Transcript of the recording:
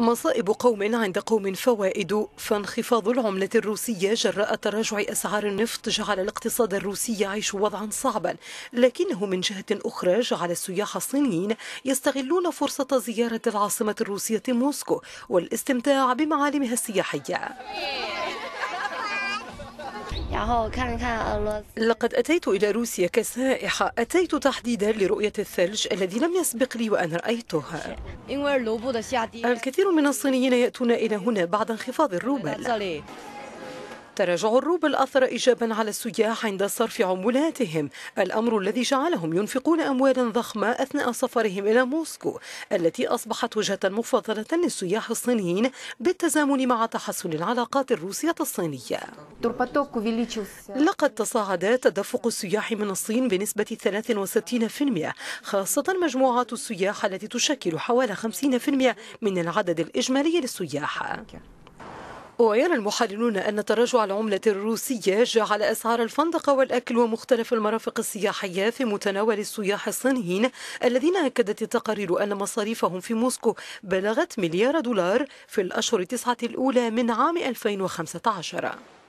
مصائب قوم عند قوم فوائد فانخفاض العملة الروسية جراء تراجع أسعار النفط جعل الاقتصاد الروسي يعيش وضعا صعبا لكنه من جهة أخرى جعل السياح الصينيين يستغلون فرصة زيارة العاصمة الروسية موسكو والاستمتاع بمعالمها السياحية لقد أتيت إلى روسيا كسائحة أتيت تحديدا لرؤية الثلج الذي لم يسبق لي وأن رأيته الكثير من الصينيين يأتون إلى هنا بعد انخفاض الروبل تراجع الروبل أثر إيجابا على السياح عند صرف عملاتهم الأمر الذي جعلهم ينفقون أموالا ضخمة أثناء سفرهم إلى موسكو التي أصبحت وجهة مفضلة للسياح الصينيين بالتزامن مع تحسن العلاقات الروسية الصينية لقد تصاعد تدفق السياح من الصين بنسبة 63% خاصة مجموعات السياح التي تشكل حوالي 50% من العدد الإجمالي للسياح ويرى المحللون أن تراجع العملة الروسية جعل أسعار الفندق والأكل ومختلف المرافق السياحية في متناول السياح الصينيين الذين أكدت التقارير أن مصاريفهم في موسكو بلغت مليار دولار في الأشهر التسعة الأولى من عام 2015